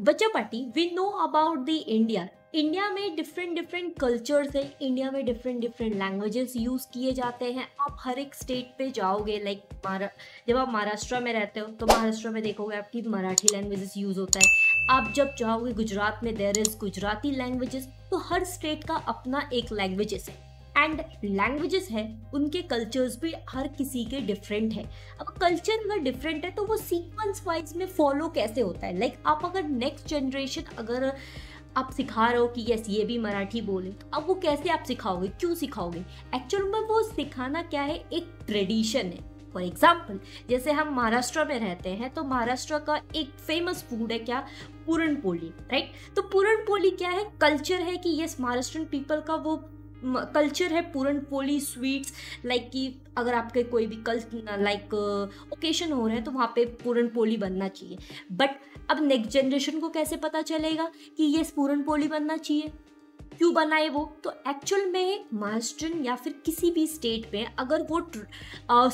बच्चा party we know about the India India में different different cultures हैं India में डिफरेंट डिफरेंट लैंग्वेजेस यूज़ किए जाते हैं आप हर एक स्टेट पे जाओगे लाइक like, जब आप महाराष्ट्र में रहते हो तो महाराष्ट्र में देखोगे आपकी मराठी लैंग्वेजेस यूज़ होता है आप जब जाओगे गुजरात में देर इज़ गुजराती लैंग्वेजेस तो हर स्टेट का अपना एक लैंग्वेजेस है एंड लैंग्वेजेस हैं उनके कल्चर्स भी हर किसी के डिफरेंट है अब कल्चर अगर डिफरेंट है तो वो सीक्वेंस वाइज में फॉलो कैसे होता है लाइक like, आप अगर नेक्स्ट जनरेशन अगर आप सिखा रहे हो कि यस ये भी मराठी बोले तो अब वो कैसे आप सिखाओगे क्यों सिखाओगे एक्चुअल में वो सिखाना क्या है एक ट्रेडिशन है फॉर एग्जाम्पल जैसे हम महाराष्ट्र में रहते हैं तो महाराष्ट्र का एक फेमस फूड है क्या पूरणपोली पोली राइट तो पूरणपोली पोली क्या है कल्चर है कि यस महाराष्ट्र पीपल का वो कल्चर है पोली स्वीट्स लाइक कि अगर आपके कोई भी कल लाइक ओकेशन हो रहे हैं तो वहाँ पे पोली बनना चाहिए बट अब नेक्स्ट जनरेशन को कैसे पता चलेगा कि ये पोली बनना चाहिए क्यों बनाए वो तो एक्चुअल में महाराष्ट्र या फिर किसी भी स्टेट में अगर वो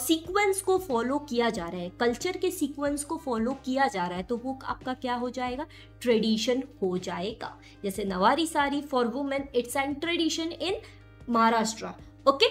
सीक्वेंस uh, को फॉलो किया जा रहा है कल्चर के सीक्वेंस को फॉलो किया जा रहा है तो वो आपका क्या हो जाएगा ट्रेडिशन हो जाएगा जैसे nauvari sari for women it's and tradition in Maharashtra okay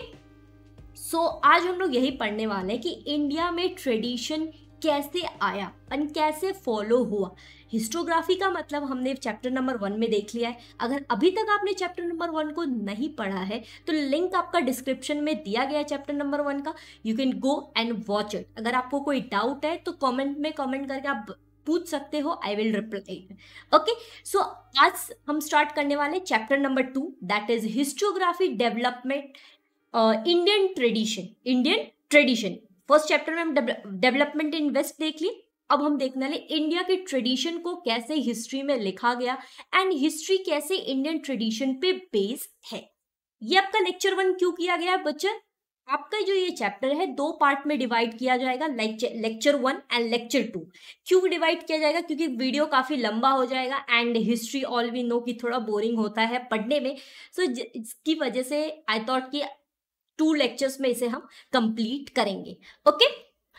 so आज हम लोग यही पढ़ने वाले हैं कि इंडिया में ट्रेडिशन कैसे आया और कैसे फॉलो हुआ हिस्टोग्राफी का मतलब हमने चैप्टर नंबर वन में देख लिया है अगर अभी तक आपने चैप्टर नंबर वन को नहीं पढ़ा है तो लिंक आपका डिस्क्रिप्शन में दिया गया है चैप्टर नंबर वन का you can go and watch it अगर आपको कोई डाउट है तो कमेंट में कमेंट करके आप पूछ सकते हो I will reply okay so आज हम स्टार्ट करने वाले chapter number two that is historiography development Indian tradition Indian tradition first chapter में हम डेवलपमेंट इन वेस्ट देख लिए अब हम देखने वाले इंडिया के ट्रेडिशन को कैसे हिस्ट्री में लिखा गया एंड हिस्ट्री कैसे इंडियन ट्रेडिशन पे बेस्ड है ये आपका लेक्चर वन क्यों किया गया बच्चन आपका जो ये चैप्टर है दो पार्ट में डिवाइड किया जाएगा lecture one and lecture two क्यों डिवाइड किया जाएगा क्योंकि वीडियो काफ़ी लंबा हो जाएगा and history all we know कि थोड़ा बोरिंग होता है पढ़ने में सो so, इसकी वजह से आई थॉट कि टू लेक्चर्स में इसे हम कंप्लीट करेंगे okay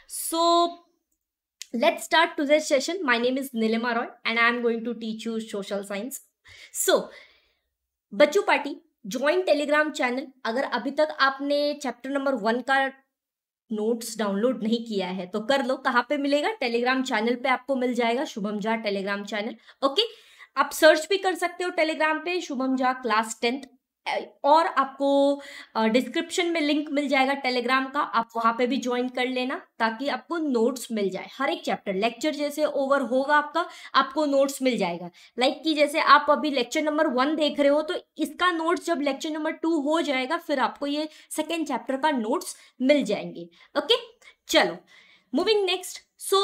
so start to this session my name is Neelima Roy and I am going to teach you social science so बच्चू पार्टी ज्वाइन टेलीग्राम चैनल अगर अभी तक आपने चैप्टर नंबर वन का नोट्स डाउनलोड नहीं किया है तो कर लो कहाँ पे मिलेगा टेलीग्राम चैनल पे आपको मिल जाएगा Shubham Jha Telegram channel okay आप सर्च भी कर सकते हो टेलीग्राम पे शुभम झा क्लास टेंथ और आपको डिस्क्रिप्शन में लिंक मिल जाएगा टेलीग्राम का आप वहां पे भी ज्वाइन कर लेना ताकि आपको नोट्स मिल जाए हर एक चैप्टर लेक्चर जैसे ओवर होगा आपका आपको नोट्स मिल जाएगा लाइक कि जैसे आप अभी लेक्चर नंबर वन देख रहे हो तो इसका नोट्स जब लेक्चर नंबर टू हो जाएगा फिर आपको ये सेकेंड चैप्टर का नोट्स मिल जाएंगे ओके चलो मूविंग नेक्स्ट सो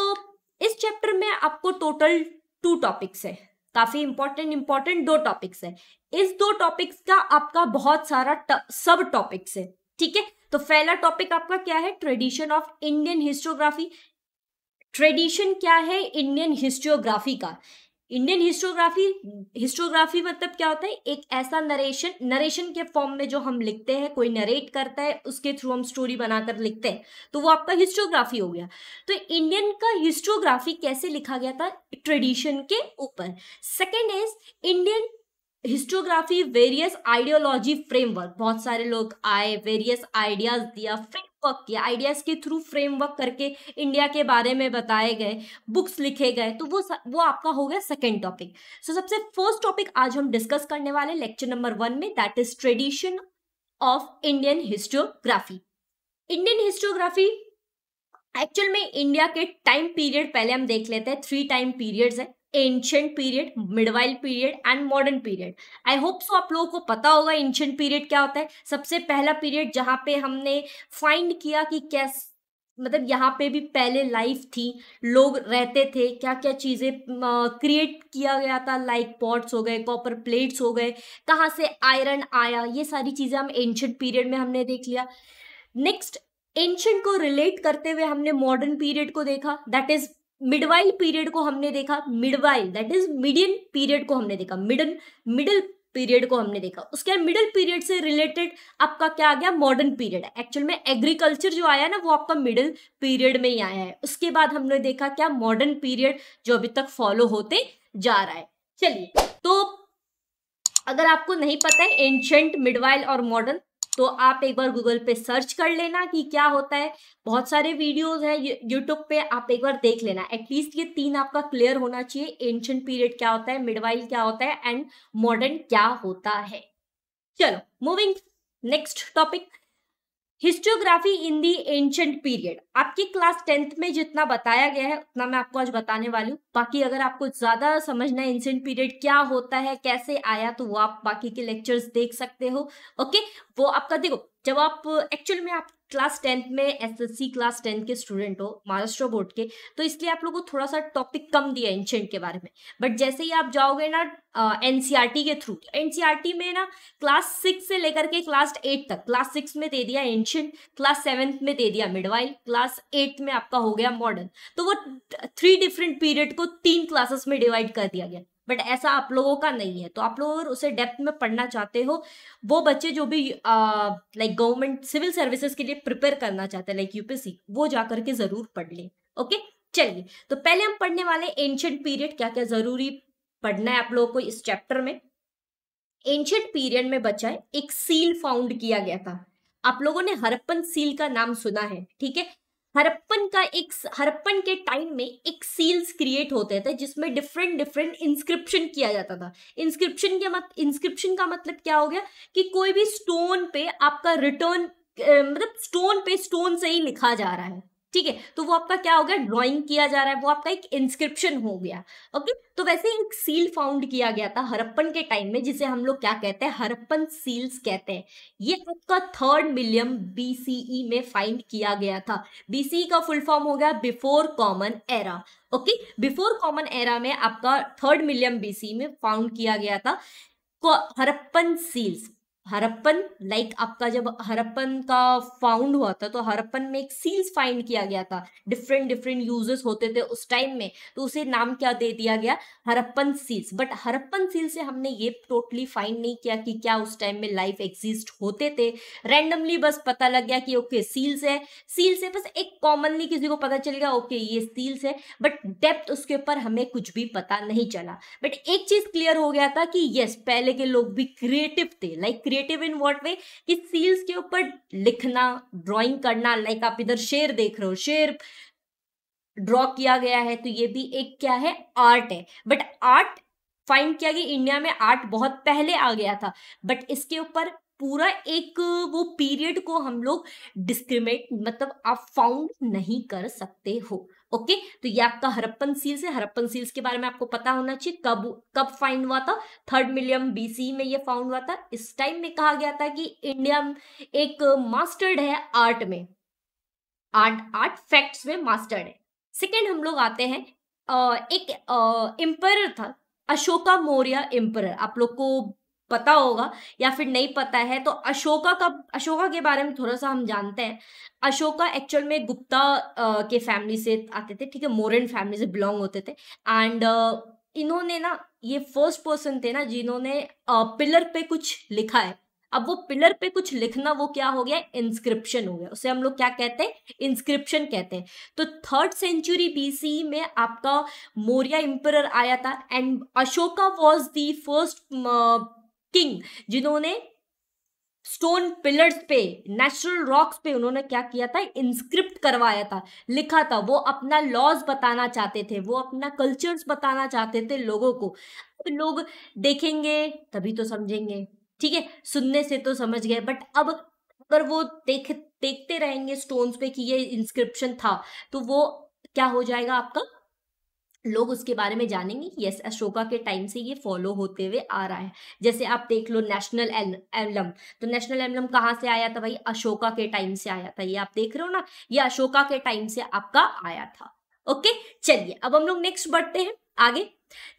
इस चैप्टर में आपको टोटल टू टॉपिक्स है काफी इंपॉर्टेंट इंपॉर्टेंट दो टॉपिक्स है इस दो टॉपिक्स का आपका बहुत सारा सब टॉपिक्स है ठीक है तो पहला टॉपिक आपका क्या है tradition of Indian historiography tradition क्या है इंडियन हिस्टोग्राफी का इंडियन हिस्टोग्राफी हिस्टोग्राफी मतलब क्या होता है एक ऐसा नरेशन नरेशन के फॉर्म में जो हम लिखते हैं कोई नरेट करता है उसके थ्रू हम स्टोरी बनाकर लिखते हैं तो वो आपका हिस्टोग्राफी हो गया तो इंडियन का हिस्टोग्राफी कैसे लिखा गया था ट्रेडिशन के ऊपर second is Indian historiography various ideology framework बहुत सारे लोग आए वेरियस आइडियाज दिया फिर वर्क किया आइडियाज़ के थ्रू फ्रेमवर्क करके इंडिया के बारे में बताए गए बुक्स लिखे गए तो वो वो आपका हो गया सेकेंड टॉपिक सो सबसे फर्स्ट टॉपिक आज हम डिस्कस करने वाले लेक्चर नंबर वन में that is tradition of Indian historiography Indian historiography actual में इंडिया के टाइम पीरियड पहले हम देख लेते हैं थ्री टाइम पीरियड्स है ancient period medieval period and modern period I hope so आप लोगों को पता होगा एंशंट पीरियड क्या होता है सबसे पहला पीरियड जहाँ पे हमने फाइंड किया कि कैस मतलब यहाँ पे भी पहले लाइफ थी लोग रहते थे क्या क्या चीज़ें क्रिएट किया गया था लाइक पॉट्स हो गए कॉपर प्लेट्स हो गए कहाँ से आयरन आया ये सारी चीज़ें हम एंशंट पीरियड में हमने देख लिया नेक्स्ट एंशंट को रिलेट करते हुए हमने मॉडर्न पीरियड को देखा दैट इज मिडवाइल पीरियड को हमने देखा medieval that is medieval period को हमने देखा मिडन मिडल पीरियड को हमने देखा उसके बाद मिडिल पीरियड से रिलेटेड आपका क्या आ गया मॉडर्न पीरियड एक्चुअल में एग्रीकल्चर जो आया ना वो आपका मिडिल पीरियड में ही आया है उसके बाद हमने देखा क्या मॉडर्न पीरियड जो अभी तक फॉलो होते जा रहा है चलिए तो अगर आपको नहीं पता है एंशंट मिडवाइल और मॉडर्न तो आप एक बार गूगल पे सर्च कर लेना कि क्या होता है बहुत सारे वीडियोस हैं यूट्यूब पे आप एक बार देख लेना एटलीस्ट ये तीन आपका क्लियर होना चाहिए एंशंट पीरियड क्या होता है मिडवाइल क्या होता है एंड मॉडर्न क्या होता है चलो moving next topic historiography in the ancient period आपकी क्लास टेंथ में जितना बताया गया है उतना मैं आपको आज बताने वाली हूँ बाकी अगर आपको ज्यादा समझना है एंशंट पीरियड क्या होता है कैसे आया तो वो आप बाकी के लेक्चर्स देख सकते हो ओके वो आपका देखो जब आप एक्चुअल में आप क्लास टेंथ में एसएससी क्लास टेंथ के स्टूडेंट हो महाराष्ट्र बोर्ड के तो इसलिए आप लोगों को थोड़ा सा टॉपिक कम दिया एंशेंट के बारे में बट जैसे ही आप जाओगे ना एनसीईआरटी टी e के थ्रू एनसीईआरटी तो e में ना क्लास सिक्स से लेकर के क्लास एट तक क्लास सिक्स में दे दिया एंशियंट क्लास सेवेंथ में दे दिया मिडवाइल क्लास एट में आपका हो गया मॉडर्न तो वो थ्री डिफरेंट पीरियड को तीन क्लासेस में डिवाइड कर दिया गया बट ऐसा आप लोगों का नहीं है तो आप लोग अगर उसे डेप्थ में पढ़ना चाहते हो वो बच्चे जो भी लाइक गवर्नमेंट सिविल सर्विसेज के लिए प्रिपेयर करना चाहते हैं लाइक यूपीएससी वो जा करके ज़रूर पढ़ लें ओके चलिए तो पहले हम पढ़ने वाले एंशियंट पीरियड क्या क्या ज़रूरी पढ़ना है आप लोगों को इस चैप्टर में एंशियंट पीरियड में बच्चा है एक सील फाउंड किया गया था आप लोगों ने हरप्पन सील का नाम सुना है ठीक है हरप्पन का एक हरप्पन के टाइम में एक सील्स क्रिएट होते थे जिसमें डिफरेंट डिफरेंट इंस्क्रिप्शन किया जाता था इंस्क्रिप्शन के मत इंस्क्रिप्शन का मतलब क्या हो गया कि कोई भी स्टोन पे आपका रिटर्न मतलब स्टोन पे स्टोन से ही लिखा जा रहा है ठीक है तो वो आपका क्या हो गया ड्रॉइंग किया जा रहा है वो आपका एक इंस्क्रिप्शन हो गया ओके तो वैसे एक सील फाउंड किया गया था हरप्पन के टाइम में जिसे हम लोग क्या कहते हैं हरप्पन सील्स कहते हैं ये आपका थर्ड मिलियम बीसीई में फाइंड किया गया था बीसीई e का फुल फॉर्म हो गया before common era okay before common era में आपका थर्ड मिलियम बीसी में फाउंड किया गया था Harappan seals Harappan like like आपका जब हरप्पन का फाउंड हुआ था तो हरप्पन में एक सील्स फाइंड किया गया था डिफरेंट डिफरेंट यूजेस होते थे उस टाइम में तो उसे नाम क्या दे दिया गया Harappan seals but Harappan seal से हमने ये टोटली फाइंड नहीं किया कि क्या उस टाइम में लाइफ एग्जिस्ट होते थे रैंडमली बस पता लग गया कि ओके सील्स है सील्स है बस एक कॉमनली किसी को पता चल गया ओके ये सील्स है बट डेप्थ उसके ऊपर हमें कुछ भी पता नहीं चला बट एक चीज क्लियर हो गया था कि यस पहले के लोग भी क्रिएटिव थे like like, creative in what way कि सील्स के ऊपर लिखना ड्राइंग करना लाइक आप इधर शेर देख रहे हो शेर ड्रॉ किया गया है तो ये भी एक क्या है आर्ट है बट आर्ट फाइंड किया गया इंडिया में आर्ट बहुत पहले आ गया था बट इसके ऊपर पूरा एक वो पीरियड को हम लोग डिस्क्रिमिनेट मतलब आप फाउंड नहीं कर सकते हो ओके तो ये आपका हरप्पन सील्स है हरप्पन सील्स के बारे में आपको पता होना चाहिए कब कब फाइंड हुआ था थर्ड मिलियम बीसी में ये फाउंड हुआ था इस टाइम में कहा गया था कि इंडिया एक मास्टर्ड है आर्ट में आर्ट आर्ट फैक्ट्स में मास्टर्ड है सेकेंड हम लोग आते हैं एक एम्पर था अशोका मौर्य एम्पर आप लोग को पता होगा या फिर नहीं पता है तो अशोका का अशोका के बारे में थोड़ा सा हम जानते हैं अशोका एक्चुअल में गुप्ता के फैमिली से आते थे ठीक है मोरन फैमिली से बिलोंग होते थे एंड इन्होंने ना ये फर्स्ट पर्सन थे ना जिन्होंने पिलर पे कुछ लिखा है अब वो पिलर पे कुछ लिखना वो क्या हो गया इंस्क्रिप्शन हो गया उसे हम लोग क्या कहते हैं इंस्क्रिप्शन कहते हैं तो थर्ड सेंचुरी बीसी में आपका मौर्य एम्पर आया था and Ashoka was the first king जिन्होंने स्टोन पिलर्स पे नेचुरल रॉक्स पे उन्होंने क्या किया था इंस्क्रिप्ट करवाया था लिखा था वो अपना लॉज बताना चाहते थे वो अपना कल्चर्स बताना चाहते थे लोगों को लोग देखेंगे तभी तो समझेंगे ठीक है सुनने से तो समझ गए बट अब अगर वो देख देखते रहेंगे स्टोन्स पे कि ये इंस्क्रिप्शन था तो वो क्या हो जाएगा आपका लोग उसके बारे में जानेंगे यस अशोका के टाइम से ये फॉलो होते हुए आ रहा है जैसे आप देख लो नेशनल एम्बलम तो नेशनल एम्बलम कहाँ से आया था भाई अशोका के टाइम से आया था ये आप देख रहे हो ना ये अशोका के टाइम से आपका आया था ओके चलिए अब हम लोग नेक्स्ट बढ़ते हैं आगे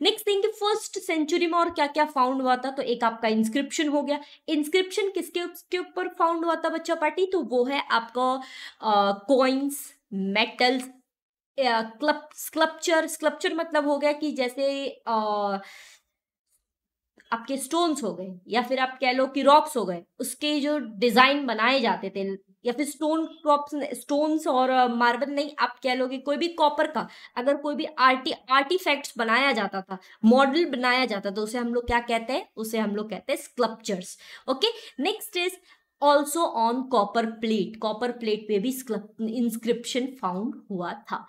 नेक्स्ट थिंग फर्स्ट सेंचुरी में और क्या क्या फाउंड हुआ था तो एक आपका इंस्क्रिप्शन हो गया इंस्क्रिप्शन किसके ऊपर फाउंड हुआ था बच्चा पार्टी तो वो है आपका कॉइन्स मेटल्स स्कल्पचर स्कल्पचर मतलब हो गया कि जैसे आपके स्टोन्स हो गए या फिर आप कह लो कि रॉक्स हो गए उसके जो डिजाइन बनाए जाते थे या फिर स्टोन क्रॉप्स स्टोन्स और मार्बल नहीं आप कह लोगे कोई भी कॉपर का अगर कोई भी आर्टी आर्टिफैक्ट्स बनाया जाता था मॉडल बनाया जाता था उसे हम लोग क्या कहते हैं उसे हम लोग कहते हैं sculptures okay next is also on copper plate copper plate पे भी इंस्क्रिप्शन फाउंड हुआ था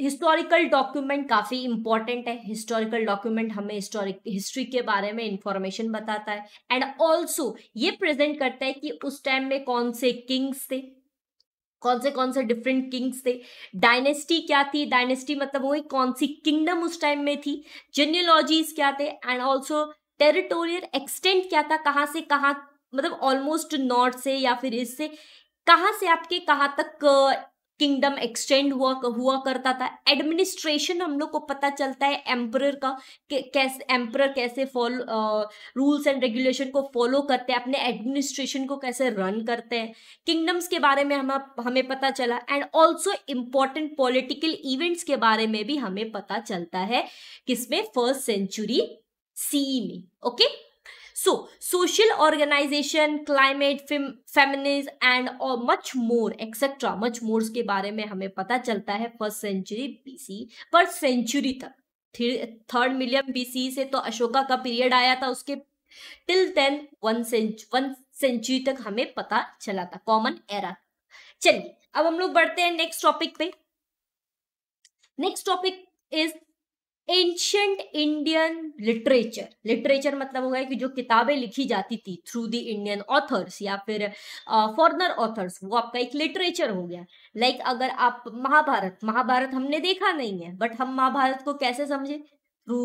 हिस्टोरिकल डॉक्यूमेंट काफ़ी इंपॉर्टेंट है हिस्टोरिकल डॉक्यूमेंट हमें हिस्टोरिक हिस्ट्री के बारे में इंफॉर्मेशन बताता है एंड ऑल्सो ये प्रेजेंट करता है कि उस टाइम में कौन से किंग्स थे कौन से कौन से डिफरेंट किंग्स थे डायनेस्टी क्या थी डायनेस्टी मतलब वही कौन सी किंगडम उस टाइम में थी जेनियोलॉजीज क्या थे एंड ऑल्सो टेरिटोरियल एक्सटेंट क्या था कहाँ से कहाँ मतलब ऑलमोस्ट नॉर्थ से या फिर इससे कहाँ से आपके कहाँ तक किंगडम एक्सटेंड हुआ हुआ करता था एडमिनिस्ट्रेशन हम लोग को पता चलता है एम्प्रर का कैसे एम्प्रर कैसे फॉलो रूल्स एंड रेगुलेशन को फॉलो करते हैं अपने एडमिनिस्ट्रेशन को कैसे रन करते हैं किंगडम्स के बारे में हम हमें पता चला and also important political events के बारे में भी हमें पता चलता है किसमें फर्स्ट सेंचुरी सी में okay okay? So social organisation climate feminism and और much more etcetera much more के बारे में हमें पता चलता है first century BC first century तक थर्ड मिलियन बीसी से तो अशोका का पीरियड आया था उसके till then one one century तक हमें पता चला था कॉमन एरा चलिए अब हम लोग बढ़ते हैं नेक्स्ट टॉपिक पे next topic is ancient Indian literature literature मतलब होगा कि जो किताबें लिखी जाती थी थ्रू द इंडियन ऑथर्स या फिर फॉरनर uh, ऑथर्स वो आपका एक लिटरेचर हो गया लाइक like अगर आप महाभारत महाभारत हमने देखा नहीं है बट हम महाभारत को कैसे समझे थ्रू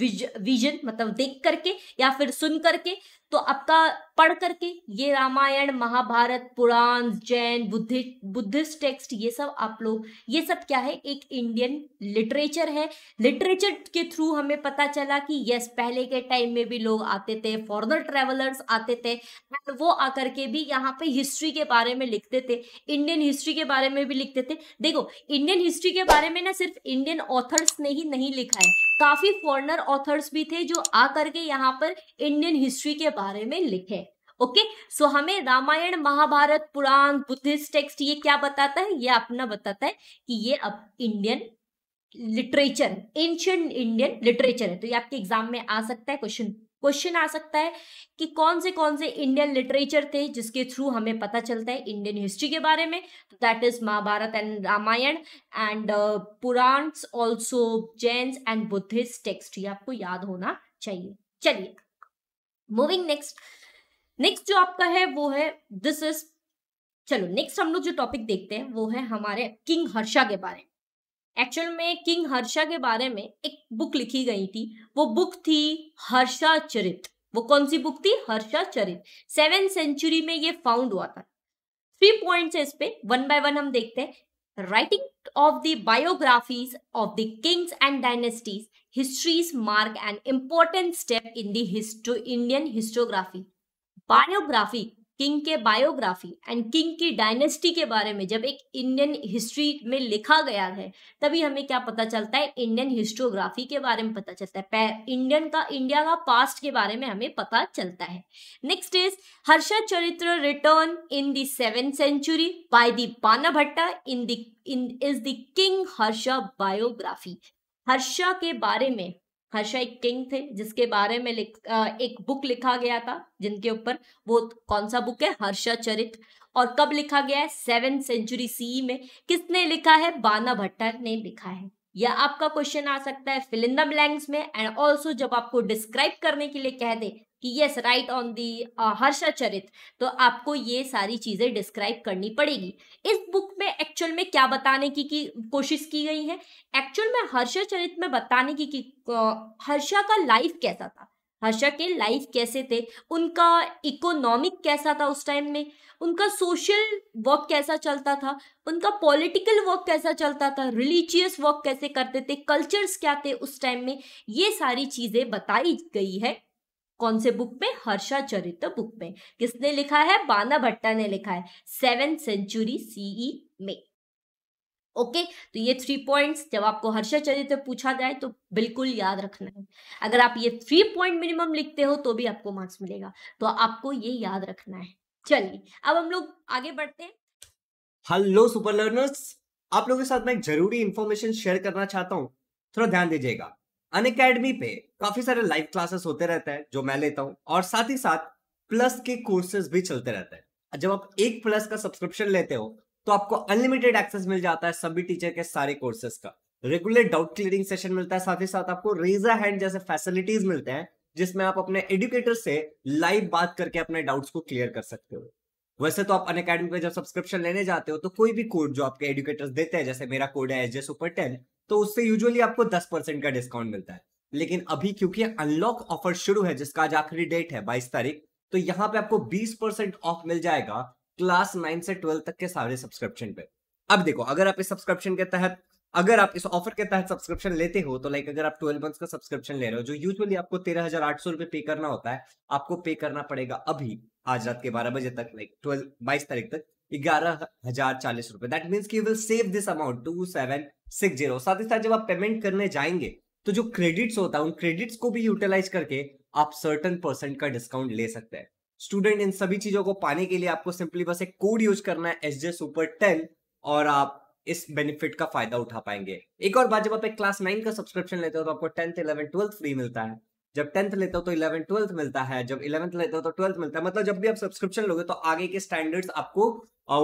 विजन मतलब देख करके या फिर सुन करके तो आपका पढ़ करके ये रामायण महाभारत पुराण जैन बुद्धि बुद्धिस्ट टेक्स्ट ये सब आप लोग ये सब क्या है एक इंडियन लिटरेचर है लिटरेचर के थ्रू हमें पता चला कि यस पहले के टाइम में भी लोग आते थे फॉरनर ट्रेवलर्स आते थे एंड वो आकर के भी यहाँ पे हिस्ट्री के बारे में लिखते थे इंडियन हिस्ट्री के बारे में भी लिखते थे देखो इंडियन हिस्ट्री के बारे में ना सिर्फ इंडियन ऑथर्स ने ही नहीं लिखा है काफी फॉरनर ऑथर्स भी थे जो आकर के यहाँ पर इंडियन हिस्ट्री के बारे बारे में लिखे ओके okay? सो so, हमें रामायण महाभारत पुराण बुद्धिस्ट टेक्स्ट ये क्या बताता है ये अपना बताता है कि ये अब Indian literature ancient Indian literature है तो ये आपके एग्जाम में आ सकता है क्वेश्चन क्वेश्चन आ सकता है कि कौन से कौन से इंडियन लिटरेचर थे जिसके थ्रू हमें पता चलता है इंडियन हिस्ट्री के बारे में दैट तो is Mahabharata and Ramayana and Puranas also Jain and Buddhist text ये आपको याद होना चाहिए चलिए मूविंग नेक्स्ट नेक्स्ट जो आपका है वो है दिस इज चलो नेक्स्ट हम लोग जो टॉपिक देखते हैं वो है हमारे किंग हर्षा के बारे में एक्चुअल में किंग हर्षा के बारे में एक बुक लिखी गई थी वो बुक थी हर्षा चरित वो कौन सी बुक थी हर्षा चरित सेवन सेंचुरी में ये फाउंड हुआ था थ्री पॉइंट्स है इस पे वन बाय वन हम देखते हैं The writing of the biographies of the kings and dynasties, histories mark an important step in the histo Indian historiography. Biography king के बायोग्राफी एंड किंग की डायनेस्टी के बारे में जब एक इंडियन हिस्ट्री में लिखा गया है तभी हमें क्या पता चलता है इंडियन हिस्टोग्राफी के बारे में पता चलता है इंडियन का इंडिया का पास्ट के बारे में हमें पता चलता है next is Harsha Charitra written in the seven century by the Bana Bhatta in the in is the king Harsha biography Harsha के बारे में हर्षा एक किंग थे जिसके बारे में लिख एक बुक लिखा गया था जिनके ऊपर वो कौन सा बुक है हर्षा चरित और कब लिखा गया है सेवन सेंचुरी सी में किसने लिखा है बाना भट्टर ने लिखा है या आपका क्वेश्चन आ सकता है फिलिंदम लैंग्स में एंड ऑल्सो जब आपको डिस्क्राइब करने के लिए कह दे कि yes right on the Harsha Charit तो आपको ये सारी चीज़ें डिस्क्राइब करनी पड़ेगी इस बुक में एक्चुअल में क्या बताने की, की कोशिश की गई है एक्चुअल में हर्षा चरित में बताने की, की हर्षा का लाइफ कैसा था हर्षा के लाइफ कैसे थे उनका इकोनॉमिक कैसा था उस टाइम में उनका सोशल वर्क कैसा चलता था उनका पॉलिटिकल वर्क कैसा चलता था रिलीजियस वर्क कैसे करते थे कल्चर्स क्या थे उस टाइम में ये सारी चीज़ें बताई गई है कौन से बुक में हर्षा चरित्र बुक में किसने लिखा है बाना भट्टा ने लिखा है सेवन सेंचुरी सीई में ओके okay, तो ये थ्री पॉइंट्स जब आपको हर्षा चरित्र पूछा जाए तो बिल्कुल याद रखना है अगर आप ये थ्री पॉइंट मिनिमम लिखते हो तो भी आपको मार्क्स मिलेगा तो आपको ये याद रखना है चलिए अब हम लोग आगे बढ़ते हैं हेलो सुपर लर्नर्स आप लोगों के साथ मैं एक जरूरी इंफॉर्मेशन शेयर करना चाहता हूँ थोड़ा ध्यान दीजिएगा अन अकेडमी पे काफी सारे लाइव क्लासेस होते रहते हैं जो मैं लेता हूँ और साथ ही साथ प्लस के कोर्सेज भी चलते रहते हैं जब आप एक प्लस का सब्सक्रिप्शन लेते हो तो आपको अनलिमिटेड एक्सेस मिल जाता है सभी टीचर के सारे कोर्सेज का रेगुलर डाउट क्लियरिंग सेशन मिलता है साथ ही साथ आपको रेजर हैंड जैसे फैसिलिटीज मिलते हैं जिसमें आप अपने एडुकेटर से लाइव बात करके अपने डाउट्स को क्लियर कर सकते हो वैसे तो आप अन अकेडमी पे जब सब्सक्रिप्शन लेने जाते हो तो कोई भी कोड जो आपके एडुकेटर्स देते हैं जैसे मेरा कोड है एच सुपर टेन तो उससे यूजुअली आपको दस परसेंट का डिस्काउंट मिलता है लेकिन अभी क्योंकि अनलॉक ऑफर शुरू है जिसका आज आखिरी डेट है बाईस तारीख तो यहाँ पे आपको बीस परसेंट ऑफ मिल जाएगा क्लास नाइन से ट्वेल्व तक के सारे सब्सक्रिप्शन पे अब देखो अगर आप इस सब्सक्रिप्शन के तहत अगर आप इस ऑफर के तहत सब्सक्रिप्शन लेते हो तो लाइक अगर आप ट्वेल्व मंथ का सब्सक्रिप्शन ले रहे हो जो यूजुअली आपको तेरह हजार आठ सौ रुपए पे करना होता है आपको पे करना पड़ेगा अभी आज रात के बारह बजे तक लाइक ट्वेल्व बाईस तारीख तक ग्यारह हजार चालीस रुपए दैट मीन्स की will save this amount two seven six zero साथ ही साथ जब आप पेमेंट करने जाएंगे तो जो क्रेडिट्स होता है उन क्रेडिट्स को भी यूटिलाइज करके आप सर्टन परसेंट का डिस्काउंट ले सकते हैं स्टूडेंट इन सभी चीजों को पाने के लिए आपको सिंपली बस एक कोड यूज करना है एस जे सुपर टेन और आप इस बेनिफिट का फायदा उठा पाएंगे एक और बात जब आप एक क्लास नाइन का सब्सक्रिप्शन लेते हो तो आपको टेंथ इलेवन ट्वेल्थ फ्री मिलता है जब टेंथ लेते हो तो इलेवन ट्वेल्थ मिलता है जब इलेवंथ लेते हो तो ट्वेल्थ मिलता है मतलब जब भी आप सब्सक्रिप्शन लोगे तो आगे के स्टैंडर्ड्स आपको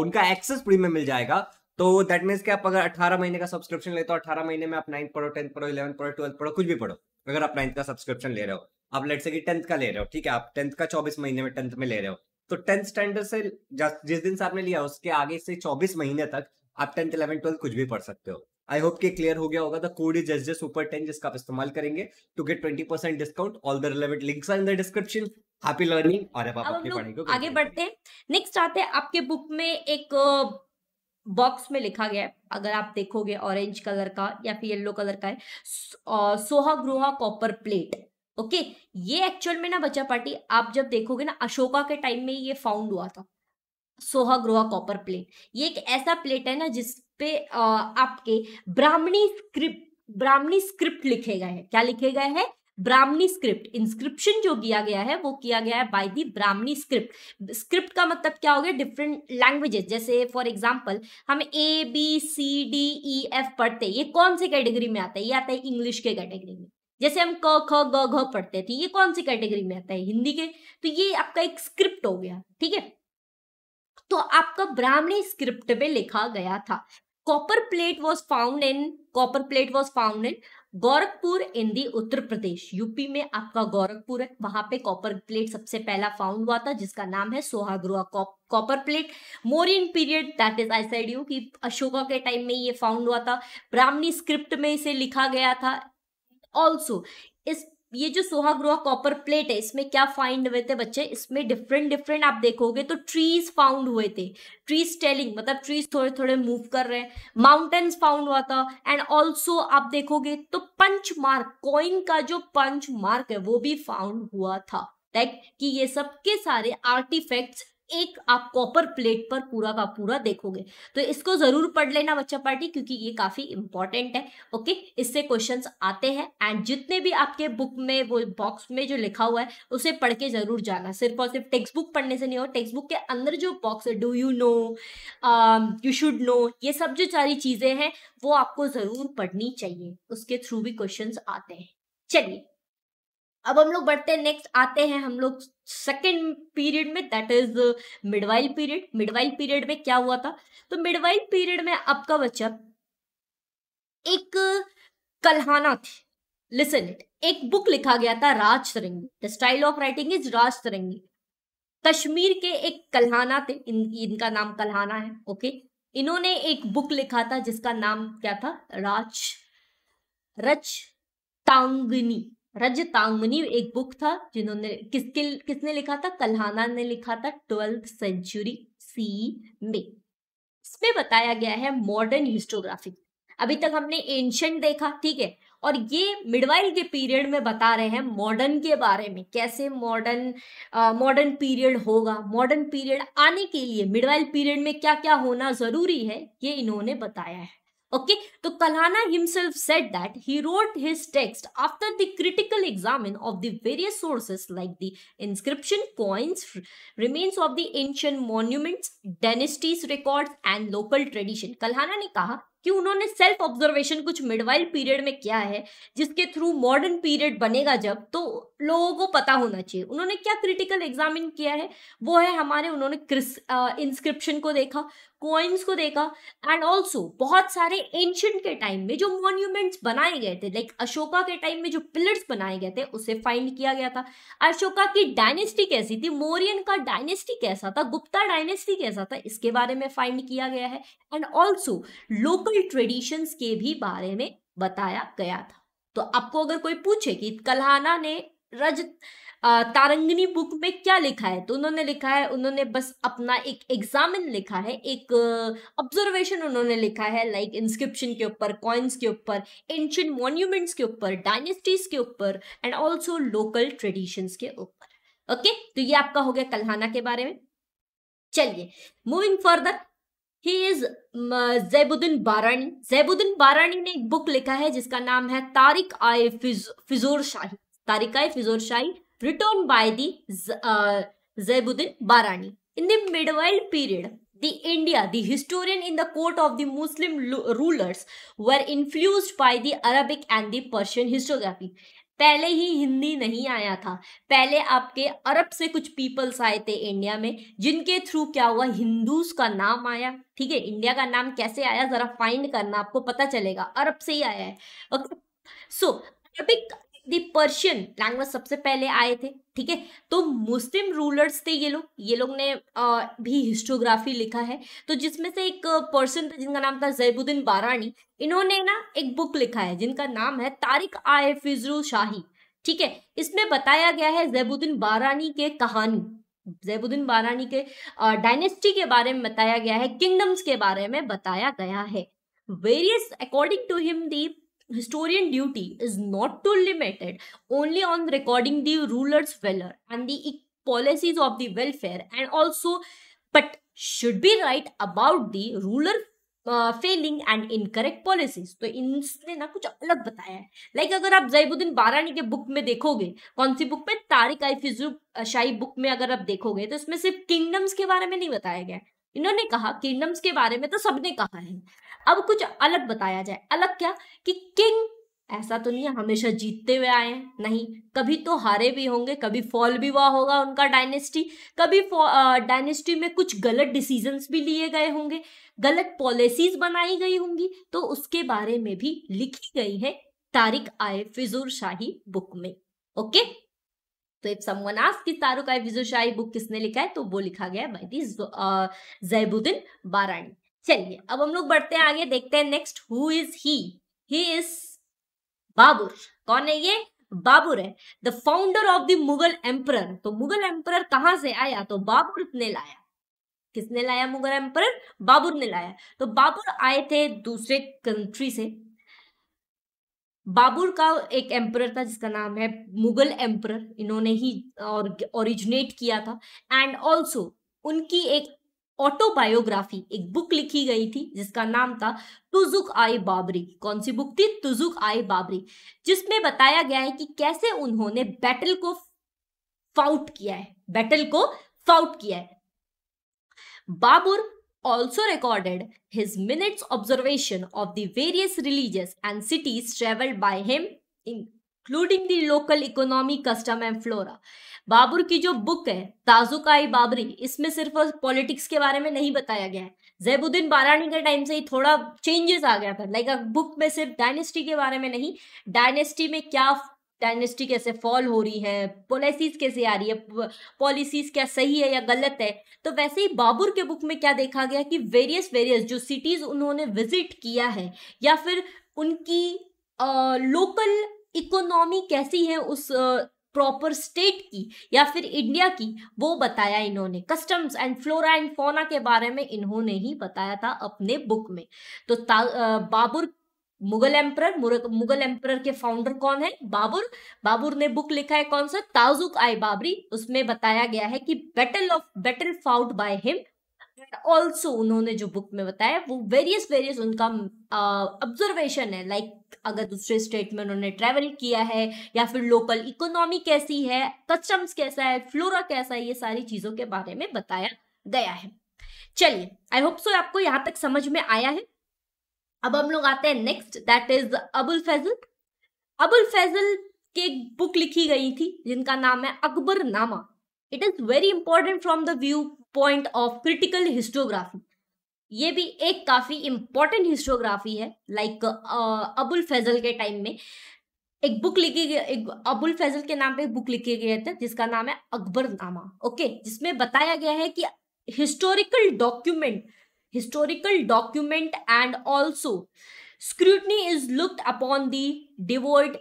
उनका एक्सेस फ्री में मिल जाएगा तो दैट मीन्स कि आप अगर 18 महीने का सब्सक्रिप्शन लेते हो 18 महीने में आप नाइन्थ पढ़ो टेंथ पढ़ो इलेवन पढ़ो ट्वेल्थ पढ़ो कुछ भी पढ़ो अगर आप नाइन्थ का सब्सक्रिप्शन ले रहे हो आप लेट से कि टेंथ का ले रहे हो ठीक है आप टेंथ का चौबीस महीने में टेंथ में ले रहे हो तो टेंथ स्टैंडर्ड से जिस दिन से आपने लिया उसके आगे से चौबीस महीने तक आप टेंथ इलेवन ट्वेल्थ कुछ भी पढ़ सकते हो आई होप कि क्लियर हो गया होगा the code is just just super ten जिसका आप इस्तेमाल करेंगे to get twenty percent discount all the relevant links are in the description happy learning और अब आप अपनी पढ़ाई को आगे बढ़ते हैं नेक्स्ट आते हैं आपके बुक में एक बॉक्स में लिखा गया है अगर आप देखोगे ऑरेंज कलर का या फिर येलो कलर का है Sohgaura copper plate okay ये एक्चुअल में ना बच्चा पार्टी आप जब देखोगे ना अशोका के टाइम में ये फाउंड हुआ था सोहा ग्रोहा कॉपर प्लेट ये एक ऐसा प्लेट है ना जिसपे आपके ब्राह्मणी स्क्रिप्ट ब्राह्मणी स्क्रिप्ट लिखे गए हैं क्या लिखे गए हैं ब्राह्मणी स्क्रिप्ट इंस्क्रिप्शन जो किया गया है वो किया गया है by the Brahmani script script का मतलब क्या हो गया डिफरेंट लैंग्वेजेस जैसे फॉर एग्जांपल हम A B C D E F पढ़ते हैं ये कौन से कैटेगरी में आता है ये आता है इंग्लिश के कैटेगरी में जैसे हम क ख ग घ पढ़ते थे ये कौन सी कैटेगरी में आता है हिंदी के तो ये आपका एक स्क्रिप्ट हो गया ठीक है तो आपका ब्राह्मणी स्क्रिप्ट में लिखा गया था copper plate was found in copper plate was found in Gorakhpur in the Uttar Pradesh UP में आपका गोरखपुर है वहां पे कॉपर प्लेट सबसे पहला फाउंड हुआ था जिसका नाम है Sohgaura copper plate Mauryan period that is I said you कि अशोका के टाइम में ये फाउंड हुआ था ब्राह्मणी स्क्रिप्ट में इसे लिखा गया था ऑल्सो इस ये जो सोहाग्रोहा कॉपर प्लेट है इसमें क्या फाइंड हुए थे बच्चे इसमें डिफरेंट डिफरेंट आप देखोगे तो ट्रीज फाउंड हुए थे ट्रीज टेलिंग मतलब ट्रीज थोड़े थोड़े मूव कर रहे हैं माउंटेन्स फाउंड हुआ था एंड ऑल्सो आप देखोगे तो पंच मार्क कॉइन का जो पंच मार्क है वो भी फाउंड हुआ था लाइक कि ये सब के सारे आर्टिफैक्ट्स एक आप कॉपर प्लेट पर पूरा का पूरा देखोगे तो इसको जरूर पढ़ लेना बच्चा पार्टी क्योंकि ये काफी इंपॉर्टेंट है ओके इससे क्वेश्चंस आते हैं एंड जितने भी आपके बुक में वो बॉक्स में जो लिखा हुआ है उसे पढ़ के जरूर जाना सिर्फ और सिर्फ टेक्स्ट बुक पढ़ने से नहीं हो टेक्स्ट बुक के अंदर जो बॉक्स है do you know you should know ये सब जो सारी चीजें हैं वो आपको जरूर पढ़नी चाहिए उसके थ्रू भी क्वेश्चन आते हैं चलिए अब हम लोग बढ़ते हैं नेक्स्ट आते हैं हम लोग सेकेंड पीरियड में that is medieval period medieval period में क्या हुआ था तो मिडवाइल पीरियड में आपका बच्चा एक कल्हाना थी लिसन इट एक बुक लिखा गया था Rajatarangini the style of writing is Rajatarangini Kashmir के एक कल्हाना थे इन, इनका नाम कल्हाना है ओके इन्होंने एक बुक लिखा था जिसका नाम क्या था राज रच तांगनी रजतांगनी एक बुक था जिन्होंने किसके किसने लिखा था कल्हाना ने लिखा था ट्वेल्थ सेंचुरी सी में इसमें बताया गया है मॉडर्न हिस्टोग्राफी अभी तक हमने एंशंट देखा ठीक है और ये मिडवाइल के पीरियड में बता रहे हैं मॉडर्न के बारे में कैसे मॉडर्न मॉडर्न पीरियड होगा मॉडर्न पीरियड आने के लिए मिडवाइल पीरियड में क्या क्या होना जरूरी है ये इन्होंने बताया है Okay, so Kalhana himself said that he wrote his text after the critical examine of the various sources like the inscription, coins, remains of the ancient monuments, dynasties records and local tradition. Kalhana ने कहा कि उन्होंने self observation कुछ मिडवाइल period में किया है जिसके through modern period बनेगा जब तो लोगों को पता होना चाहिए उन्होंने क्या क्रिटिकल एग्जामिन किया है वो है हमारे उन्होंने इंस्क्रिप्शन को देखा कॉइन्स को देखा एंड ऑल्सो बहुत सारे एंशंट के टाइम में जो मोन्यूमेंट्स बनाए गए थे लाइक अशोका के टाइम में जो पिलर्स बनाए गए थे उसे फाइंड किया गया था अशोका की डायनेस्टी कैसी थी मोरियन का डायनेस्टी कैसा था गुप्ता डायनेस्टी कैसा था इसके बारे में फाइंड किया गया है and also local local traditions के भी बारे में बताया गया था तो आपको अगर कोई पूछे कि कल्हाना ने रज तारंगनी बुक में क्या लिखा है तो उन्होंने लिखा है उन्होंने बस अपना एक एग्जामिन लिखा है एक ऑब्जर्वेशन उन्होंने लिखा है लाइक इंस्क्रिप्शन के ऊपर कॉइन्स के ऊपर एंशियंट मॉन्यूमेंट्स के ऊपर डायनेस्टीज के ऊपर एंड ऑल्सो लोकल ट्रेडिशंस के ऊपर ओके तो ये आपका हो गया कल्हाना के बारे में चलिए moving further he is Ziauddin Barani Ziauddin बारानी ने एक बुक लिखा है जिसका नाम है तारिक आए फिज, फिजोर शाही तारिक आए फिजोर शाही return by the Ziauddin Barani in the medieval period the india the historian in the court of the muslim rulers were influenced by the arabic and the persian historiography पहले ही हिंदी नहीं आया था पहले आपके अरब से कुछ पीपल्स आए थे इंडिया में जिनके थ्रू क्या हुआ हिंदूज का नाम आया ठीक है इंडिया का नाम कैसे आया जरा फाइंड करना आपको पता चलेगा अरब से ही आया है okay so Arabic the Persian language सबसे पहले आए थे ठीक है तो मुस्लिम रूलर्स थे ये लोग ये लोग ने आ, भी हिस्टोग्राफी लिखा है तो जिसमें से एक पर्सन था जिनका नाम था जैबुद्दीन बारानी इन्होंने ना एक बुक लिखा है जिनका नाम है तारिक आए फिजरू शाही ठीक है इसमें बताया गया है जैबुद्दीन बारानी के कहानी जैबुद्दीन बारानी के डायनेस्टी के बारे में बताया गया है किंगडम्स के बारे में बताया गया है various according to him the historian duty is not to limit it only on recording the ruler's valor and the e-, policies of the welfare and also but should be right about the ruler failing and incorrect policies तो इसने ना कुछ अलग बताया है like like अगर आप जैबुद्दीन बारानी के बुक में देखोगे कौन सी बुक में तारिक आई फिजू शाही बुक में अगर आप देखोगे तो इसमें सिर्फ किंगडम्स के बारे में नहीं बताया गया इन्होंने कहा किंगडम्स के बारे में तो सबने कहा है अब कुछ अलग बताया जाए अलग क्या कि किंग ऐसा तो नहीं है हमेशा जीतते हुए आए हैं नहीं कभी तो हारे भी होंगे कभी फॉल भी हुआ होगा उनका डायनेस्टी कभी डायनेस्टी में कुछ गलत डिसीजंस भी लिए गए होंगे गलत पॉलिसीज बनाई गई होंगी तो उसके बारे में भी लिखी गई है तारिक आए फिजूर शाही बुक में ओके तो इफ समवन आस्क कि तारुक आए फिजूर शाही बुक किसने लिखा है तो वो लिखा गया है बाई दी जैबुद्दीन बारानी चलिए अब हम लोग बढ़ते हैं आगे देखते हैं next who is he he is Babur कौन है ये बाबुर है the founder of the Mughal empire तो मुगल एम्पर कहां से आया तो बाबुर ने लाया किसने लाया मुगल एम्पर बाबुर ने लाया तो बाबुर आए थे दूसरे कंट्री से बाबुर का एक एम्पर था जिसका नाम है मुगल एम्पर इन्होंने ही ओरिजिनेट और, किया था एंड ऑल्सो उनकी एक ऑटोबायोग्राफी एक बुक लिखी गई थी जिसका नाम था तुजुक आए बाबरी कौन सी बुक थी तुजुक आए बाबरी जिसमें बताया गया है कि कैसे उन्होंने बैटल को फाउट किया है बैटल को फाउट किया है Babur also recorded his minutes observation of the various religious and cities travelled by him in including the local economy custom and flora Babur की जो बुक है ताजुकाई बाबरी इसमें सिर्फ पॉलिटिक्स के बारे में नहीं बताया गया है जैबुद्दीन बारानी के टाइम से ही थोड़ा चेंजेस आ गया था लाइक बुक में सिर्फ डायनेस्टी के बारे में नहीं डायनेस्टी में क्या डायनेस्टी कैसे फॉल हो रही है पॉलिसीज कैसे आ रही है पॉलिसीज क्या सही है या गलत है तो वैसे ही बाबुर के बुक में क्या देखा गया कि वेरियस वेरियस जो सिटीज़ उन्होंने विजिट किया है या फिर उनकी लोकल इकोनॉमी कैसी है उस प्रॉपर स्टेट की या फिर इंडिया की वो बताया इन्होंने customs and flora and fauna के बारे में इन्होंने ही बताया था अपने बुक में तो बाबुर मुगल एम्पर मुगल एम्पर के फाउंडर कौन है बाबुर बाबुर ने बुक लिखा है कौन सा ताजुक आई बाबरी उसमें बताया गया है कि battle of battle fought by him but also उन्होंने जो बुक में बताया वो वेरियस वेरियस उनका ऑब्जर्वेशन है लाइक like, अगर दूसरे स्टेट में उन्होंने ट्रैवल किया है या फिर लोकल इकोनॉमी कैसी है कस्टम्स कैसा है फ्लोरा कैसा है ये सारी चीज़ों के बारे में बताया गया है चलिए आई होप सो आपको यहाँ तक समझ में आया है अब हम लोग आते हैं next that is Abul Fazal Abul Fazal की एक बुक लिखी गई थी जिनका नाम है Akbar Nama it is very important from the view point of critical historiography ये भी एक काफ़ी इंपॉर्टेंट हिस्टोग्राफी है लाइक uh, अबुल फैजल के टाइम में एक बुक लिखी गई एक अबुल फैजल के नाम पे बुक लिखे गए थे जिसका नाम है अकबरनामा ओके जिसमें बताया गया है कि historical document historical document and also scrutiny is looked upon the डिवोर्ड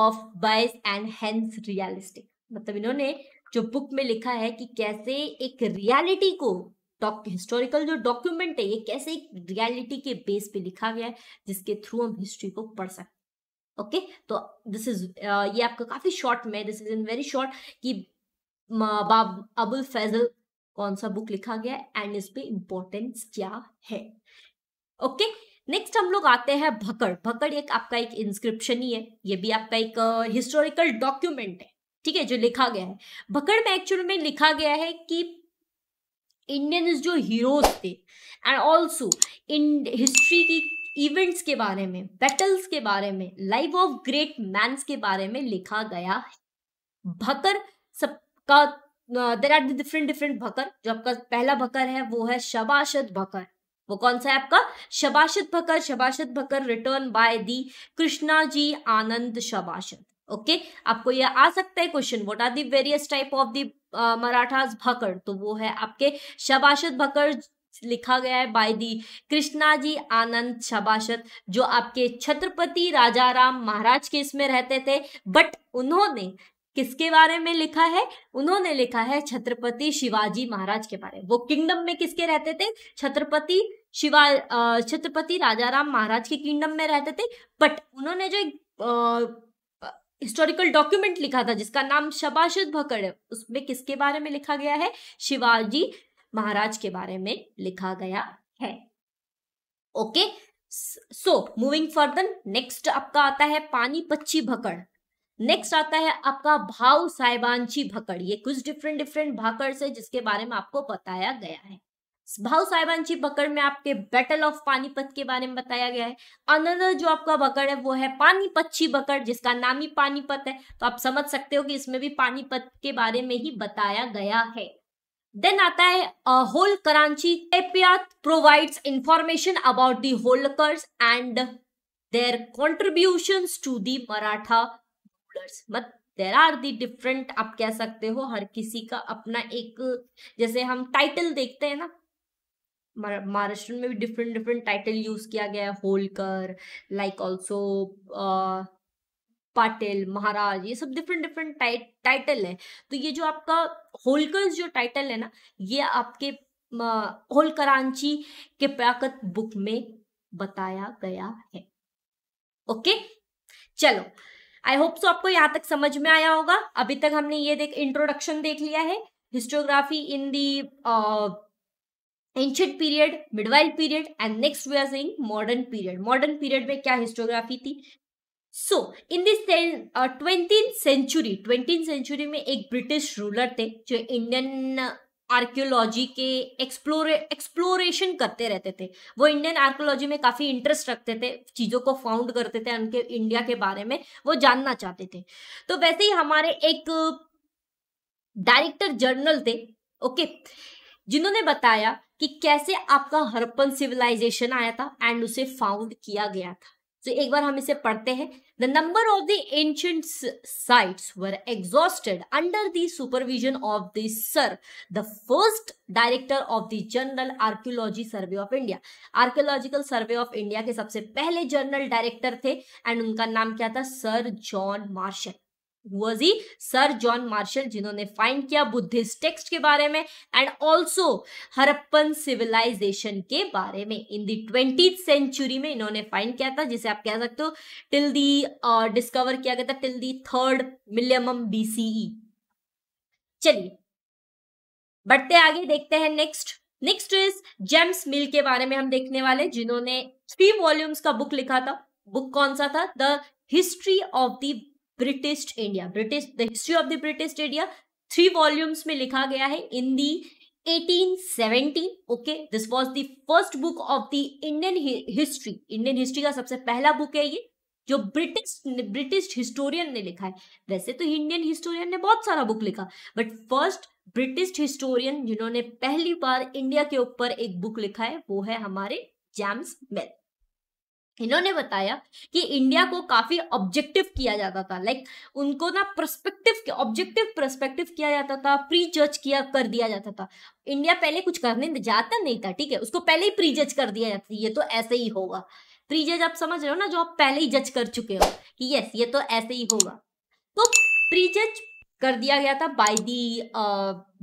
of bias and hence realistic मतलब इन्होंने जो बुक में लिखा है कि कैसे एक रियलिटी को डॉक हिस्टोरिकल जो डॉक्यूमेंट है ये कैसे एक रियलिटी के बेस पे लिखा गया है जिसके थ्रू हम हिस्ट्री को पढ़ सकते ओके तो दिस इज uh, ये आपका काफी शॉर्ट में this is in very short कि बाब अबुल फैजल कौन सा बुक लिखा गया है एंड इस पे इम्पोर्टेंस क्या है ओके okay? नेक्स्ट हम लोग आते हैं भकड़ भकड़ एक आपका एक इंस्क्रिप्शन ही है ये भी आपका एक हिस्टोरिकल uh, डॉक्यूमेंट है ठीक है जो लिखा गया है भकड़ में एक्चुअल में लिखा गया है कि इंडियन जो हीरोज थे एंड ऑल्सो इन हिस्ट्री की इवेंट्स के बारे में बैटल्स के बारे में लाइफ ऑफ ग्रेट मैंस के बारे में लिखा गया है भकर सबका there are different different bakhar जो आपका पहला भकर है वो है शबाशत भकर वो कौन सा है आपका Sabhasad bakhar Sabhasad bakhar written by the Krishna ji Anand Sabhasad okay आपको यह आ सकता है question what are the various type of the Marathas भकड़ तो वो है आपके शबाशत भकड़ लिखा गया है बाय दी कृष्णा जी आनंद शबाशत जो आपके छत्रपति राजा राम महाराज के इसमें रहते थे बट उन्होंने किसके बारे में लिखा है उन्होंने लिखा है छत्रपति शिवाजी महाराज के बारे में वो किंगडम में किसके रहते थे छत्रपति शिवा uh, छत्रपति राजा राम महाराज के किंगडम में रहते थे बट उन्होंने जो एक uh, हिस्टोरिकल डॉक्यूमेंट लिखा था जिसका नाम शबाशद भकड़ है उसमें किसके बारे में लिखा गया है शिवाजी महाराज के बारे में लिखा गया है okay so moving further next आपका आता है पच्ची भकड़ नेक्स्ट आता है आपका भाव साहिबांची भकड़ ये कुछ डिफरेंट डिफरेंट भाकड़ से जिसके बारे में आपको बताया गया है भाऊ साहिबांची पकड़ में आपके बैटल ऑफ पानीपत के बारे में बताया गया है अनदर जो आपका बकड़ है वो है पानीपच्छी बकड़ जिसका नाम ही पानीपत है तो आप समझ सकते हो कि इसमें भी पानीपत के बारे में ही बताया गया है देन आता है Holkaranchi Kaifiyat provides information about the Holkars and their contribution to the Maratha rulers मत देर आर दी डिफरेंट आप कह सकते हो हर किसी का अपना एक जैसे हम टाइटल देखते हैं ना महाराष्ट्र में भी डिफरेंट डिफरेंट टाइटल यूज किया गया है होलकर लाइक ऑल्सो पाटिल महाराज ये सब डिफरेंट डिफरेंट टाइटल है तो ये जो आपका होलकर जो टाइटल है ना ये आपके होलकरांची के प्राकृत बुक में बताया गया है ओके चलो आई होप सो आपको यहाँ तक समझ में आया होगा अभी तक हमने ये देख इंट्रोडक्शन देख लिया है historiography in the ancient period medieval period and next we are seeing modern period modern period में क्या हिस्टोग्राफी थी so in this twentieth century twentieth century में एक ब्रिटिश रूलर थे जो इंडियन आर्कियोलॉजी के एक्सप्लोरे एक्सप्लोरेशन करते रहते थे वो इंडियन आर्कियोलॉजी में काफ़ी इंटरेस्ट रखते थे चीज़ों को फाउंड करते थे उनके इंडिया के बारे में वो जानना चाहते थे तो वैसे ही हमारे एक डायरेक्टर जर्नल थे ओके जिन्होंने बताया कि कैसे आपका हरप्पन सिविलाइजेशन आया था एंड उसे फाउंड किया गया था तो एक बार हम इसे पढ़ते हैं the number of the ancient sites were exhausted under the supervision of the sir the first director of the general archaeology survey of India archaeological survey of India के सबसे पहले जनरल डायरेक्टर थे एंड उनका नाम क्या था sir John Marshall वजी sir John Marshall जिन्होंने फाइंड किया बुद्धिस्ट टेक्स्ट के बारे में एंड ऑल्सो हरप्पन सिविलाइजेशन के बारे में इन दी ट्वेंटी सेंचुरी में इन्होंने फाइंड किया था जिसे आप कह सकते हो टिल दी डिस्कवर किया गया था till the third millennium BCE चलिए बढ़ते आगे देखते हैं next next is James Mill के बारे में हम देखने वाले जिन्होंने थ्री वॉल्यूम्स का बुक लिखा था बुक कौन सा था the history of the British India British the history of the British India three volumes में लिखा गया है in the 1817 okay this was the first book of the Indian history Indian history का सबसे पहला बुक है ये जो ब्रिटिश ब्रिटिश हिस्टोरियन ने लिखा है वैसे तो इंडियन हिस्टोरियन ने बहुत सारा बुक लिखा बट फर्स्ट ब्रिटिश हिस्टोरियन जिन्होंने पहली बार इंडिया के ऊपर एक बुक लिखा है वो है हमारे जैम्स मेल इन्होंने बताया कि इंडिया को काफी ऑब्जेक्टिव किया जाता था लाइक उनको ना प्रस्पेक्टिव ऑब्जेक्टिव प्रस्पेक्टिव किया जाता था प्री जज किया कर दिया जाता था इंडिया पहले कुछ करने जाता नहीं था ठीक है उसको पहले ही प्री जज कर दिया जाता था ये तो ऐसे ही होगा प्री जज आप समझ रहे हो ना जो आप पहले ही जज कर चुके हो कि यस ये तो ऐसे ही होगा तो प्री जज कर दिया गया था by the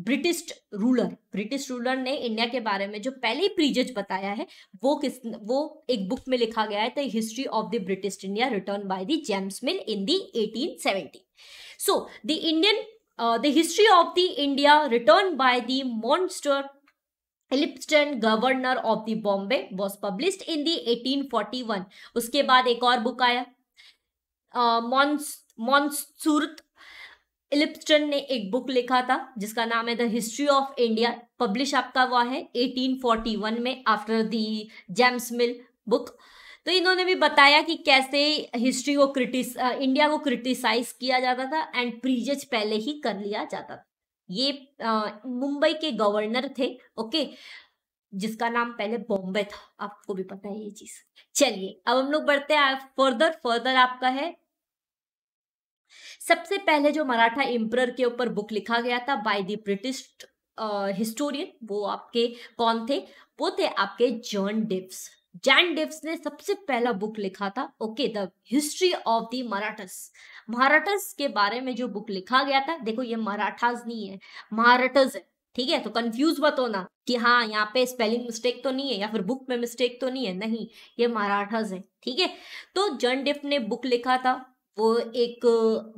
British ruler British ruler ने इंडिया के बारे में जो पहले प्रीजज बताया है वो किस वो एक बुक में लिखा गया है the history of the British India written by the James Mill in the eighteen seventy so the Indian the history of the India written by the Mountstuart Elphinstone governor of the Bombay was publish in the 1841 उसके बाद एक और book आया Mons uh, इलिप्टन ने एक book लिखा था जिसका नाम है the history of India publish आपका हुआ है 1841 में after the James Mill book तो इन्होंने भी बताया कि कैसे हिस्ट्री को क्रिटिस इंडिया को क्रिटिसाइज किया जाता था एंड प्रीजज पहले ही कर लिया जाता था ये मुंबई के गवर्नर थे ओके जिसका नाम पहले बॉम्बे था आपको भी पता है ये चीज चलिए अब हम लोग बढ़ते हैं फर्दर फर्दर आपका है सबसे पहले जो मराठा एम्प्रर के ऊपर बुक लिखा गया था बाय द ब्रिटिश हिस्टोरियन वो आपके कौन थे वो थे आपके जॉन डिप्स जैन डिप्स ने सबसे पहला बुक लिखा था okay the history of the Marathas Marathas के बारे में जो बुक लिखा गया था देखो ये मराठास नहीं है महाराठस है ठीक है तो कंफ्यूज मत होना कि हाँ यहाँ पे स्पेलिंग मिस्टेक तो नहीं है या फिर बुक में मिस्टेक तो नहीं है नहीं ये मराठाज है ठीक है तो जॉन डिप ने बुक लिखा था वो एक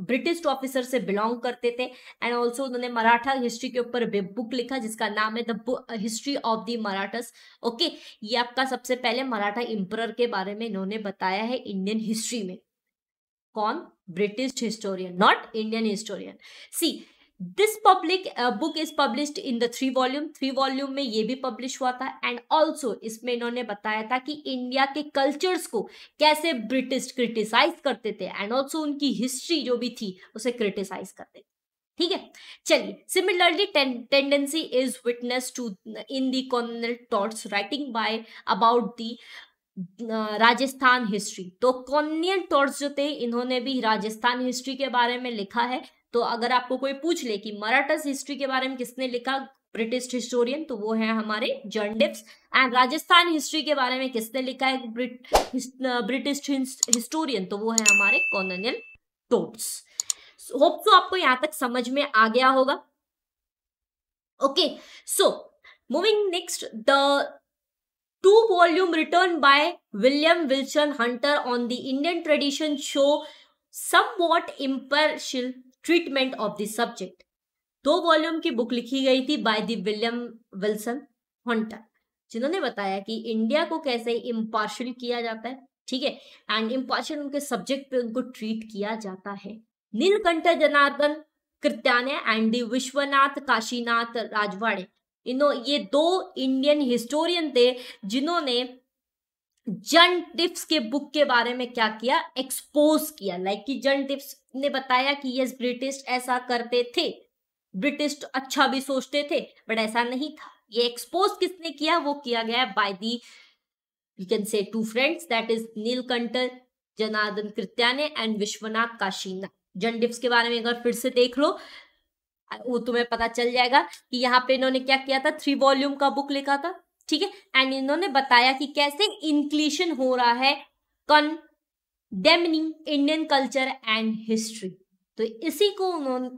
ब्रिटिश ऑफिसर से बिलोंग करते थे एंड ऑल्सो उन्होंने मराठा हिस्ट्री के ऊपर बुक लिखा जिसका नाम है the history of the Marathas okay ये आपका सबसे पहले मराठा इम्पर के बारे में इन्होंने बताया है इंडियन हिस्ट्री में कौन British historian not Indian historian see this public book is publish in the three volume three volume में ये भी पब्लिश हुआ था एंड ऑल्सो इसमें इन्होंने बताया था कि इंडिया के कल्चर्स को कैसे ब्रिटिश क्रिटिसाइज करते थे एंड ऑल्सो उनकी हिस्ट्री जो भी थी उसे क्रिटिसाइज करते थे ठीक है चलिए similarly tendency is witness too in the colonel Tod's writing by about the Rajasthan history तो कॉन्नियन टॉर्स जो थे इन्होंने भी राजस्थान हिस्ट्री के बारे में लिखा है तो अगर आपको कोई पूछ ले कि मराठा हिस्ट्री के बारे में किसने लिखा ब्रिटिश हिस्टोरियन तो वो है हमारे जर्नडिप्स एंड राजस्थान हिस्ट्री के बारे में किसने लिखा है ब्रिटिश हिस्टोरियन तो वो है हमारे कॉनियल टोप्स होप तो आपको यहाँ तक समझ में आ गया होगा okay so moving next the two volume written by William Wilson Hunter on the Indian tradition show some impartial treatment of the subject दो वॉल्यूम की बुक लिखी गई थी by the William Wilson Hunter जिन्होंने बताया कि इंडिया को कैसे इम्पार्शल किया जाता है ठीक है एंड इम्पार्शल उनके सब्जेक्ट पे उनको ट्रीट किया जाता है नीलकंठ जनार्दन कृत्याने एंड दी विश्वनाथ काशीनाथ राजवाड़े इनो ये दो इंडियन हिस्टोरियन थे जिन्होंने जन टिप्स के बुक के बारे में क्या किया एक्सपोज किया लाइक कि जन टिप्स ने बताया कि यस ब्रिटिश ऐसा करते थे ब्रिटिश तो अच्छा भी सोचते थे बट ऐसा नहीं था ये एक्सपोज किसने किया वो किया गया by the you can say two friends that is Nilkanth Janardan Kirtane and Vishwanath Kashinath जनडिप्स के बारे में अगर फिर से देख लो वो तुम्हें पता चल जाएगा कि यहाँ पे इन्होंने क्या किया था थ्री वॉल्यूम का बुक लिखा था ठीक है एंड इन्होंने बताया कि कैसे इंक्लीशन हो रहा है condemning Indian culture and history तो इसी को उन्होंने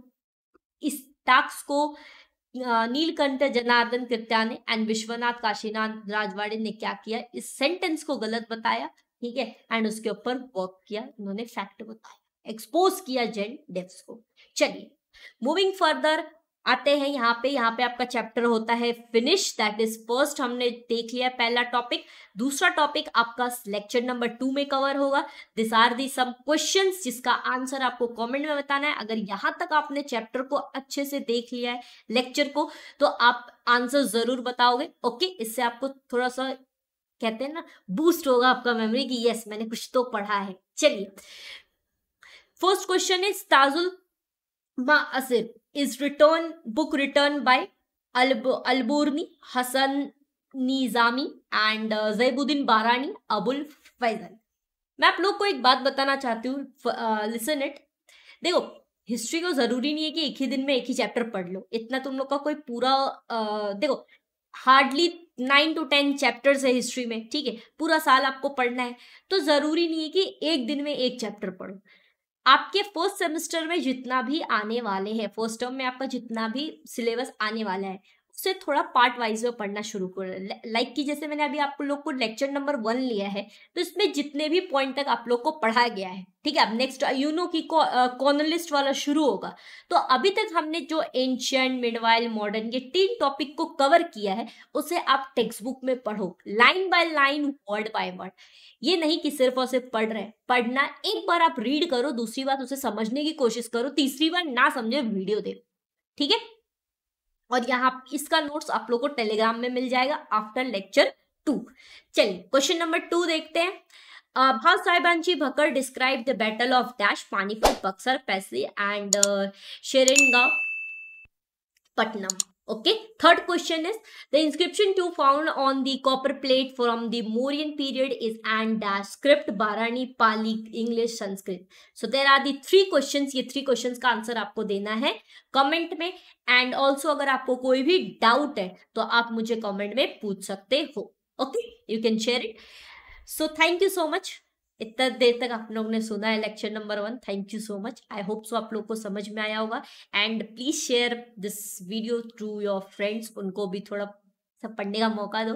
इस टास्क को नीलकंठ जनार्दन कृत्या ने एंड विश्वनाथ काशीनाथ राजवाड़े ने क्या किया इस सेंटेंस को गलत बताया ठीक है एंड उसके ऊपर वर्क किया उन्होंने फैक्ट बताया एक्सपोज किया जेन डेप्स को चलिए मूविंग फर्दर आते हैं यहाँ पे यहाँ पे आपका चैप्टर होता है फिनिश दैट इज फर्स्ट हमने देख लिया पहला टॉपिक दूसरा टॉपिक आपका लेक्चर नंबर टू में कवर होगा this are the some questions जिसका आंसर आपको कमेंट में बताना है अगर यहाँ तक आपने चैप्टर को अच्छे से देख लिया है लेक्चर को तो आप आंसर जरूर बताओगे ओके इससे आपको थोड़ा सा कहते हैं ना बूस्ट होगा आपका मेमोरी की यस मैंने कुछ तो पढ़ा है चलिए first question is Tajul Ma'asir is written book written by Al-Burni, Hassan Nizami and uh, Zaibuddin Barani, Abul Faisal. मैं आप लोग को एक बात बताना चाहती हूँ लिसन इट देखो हिस्ट्री को जरूरी नहीं है कि एक ही दिन में एक ही चैप्टर पढ़ लो इतना तुम लोग का कोई पूरा uh, देखो hardly nine to ten chapters है हिस्ट्री में ठीक है पूरा साल आपको पढ़ना है तो ज़रूरी नहीं है कि एक दिन में एक चैप्टर पढ़ो आपके फर्स्ट सेमेस्टर में जितना भी आने वाले हैं फर्स्ट टर्म में आपका जितना भी सिलेबस आने वाला है उसे थोड़ा पार्ट वाइज में पढ़ना शुरू कर लाइक कि जैसे मैंने अभी आप लोग को लेक्चर नंबर वन लिया है तो इसमें जितने भी पॉइंट तक आप लोग को पढ़ाया गया है ठीक है अब नेक्स्ट यूनो की कॉर्नलिस्ट वाला शुरू होगा तो अभी तक हमने जो एंशियंट मिडवाइल मॉडर्न ये तीन टॉपिक को कवर किया है उसे आप टेक्स्ट बुक में पढ़ो line by line word by word ये नहीं कि सिर्फ और सिर्फ पढ़ रहे पढ़ना एक बार आप रीड करो दूसरी बार उसे समझने की कोशिश करो तीसरी बार ना समझे वीडियो देखो ठीक है और यहाँ इसका नोट्स आप लोग को टेलीग्राम में मिल जाएगा आफ्टर लेक्चर टू चलिए क्वेश्चन नंबर टू देखते हैं भाव साहिबांची Bakhar describe the battle of dash Panipat Buxar Plassey and Seringapatam okay third question is the inscription to found on the copper plate from the mauryan period is and dash script barani pali english sanskrit so there are the three questions ये three questions का answer आपको देना है comment में and also अगर आपको कोई भी डाउट है तो आप मुझे कमेंट में पूछ सकते हो okay you can share it so thank you so much इतना देर तक आप लोगों ने सुना है lecture number one thank you so much I hope so आप लोग को समझ में आया होगा and please share this video to your friends उनको भी थोड़ा सब पढ़ने का मौका दो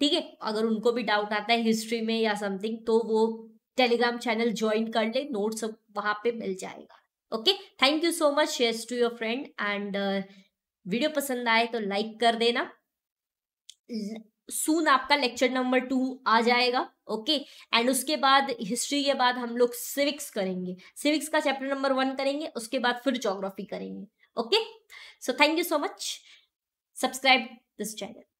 ठीक है अगर उनको भी डाउट आता है हिस्ट्री में या समथिंग तो वो टेलीग्राम चैनल ज्वाइन कर ले नोट सब वहाँ पे मिल जाएगा okay thank you so much share to your friend and video पसंद आए तो लाइक कर देना सून आपका लेक्चर नंबर टू आ जाएगा ओके एंड उसके बाद हिस्ट्री के बाद हम लोग सिविक्स करेंगे सिविक्स का चैप्टर नंबर वन करेंगे उसके बाद फिर जोग्राफी करेंगे okay so thank you so much subscribe this channel